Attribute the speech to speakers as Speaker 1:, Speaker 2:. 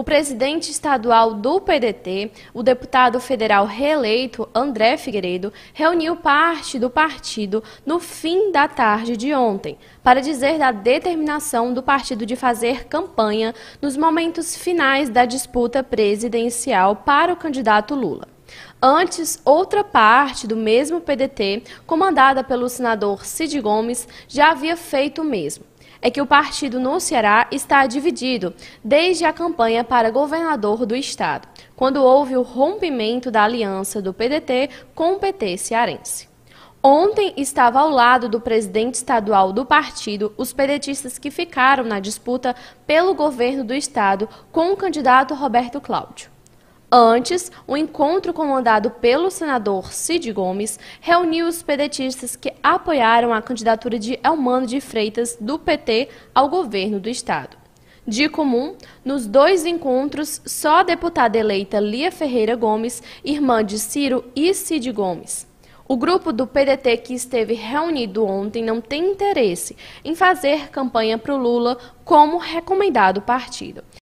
Speaker 1: o presidente estadual do PDT, o deputado federal reeleito André Figueiredo, reuniu parte do partido no fim da tarde de ontem para dizer da determinação do partido de fazer campanha nos momentos finais da disputa presidencial para o candidato Lula. Antes, outra parte do mesmo PDT, comandada pelo senador Cid Gomes, já havia feito o mesmo é que o partido no Ceará está dividido desde a campanha para governador do estado, quando houve o rompimento da aliança do PDT com o PT cearense. Ontem estava ao lado do presidente estadual do partido os pedetistas que ficaram na disputa pelo governo do estado com o candidato Roberto Cláudio. Antes, o um encontro comandado pelo senador Cid Gomes reuniu os pedetistas que apoiaram a candidatura de Elmano de Freitas do PT ao governo do estado. De comum, nos dois encontros, só a deputada eleita Lia Ferreira Gomes, irmã de Ciro e Cid Gomes. O grupo do PDT que esteve reunido ontem não tem interesse em fazer campanha para o Lula como recomendado partido.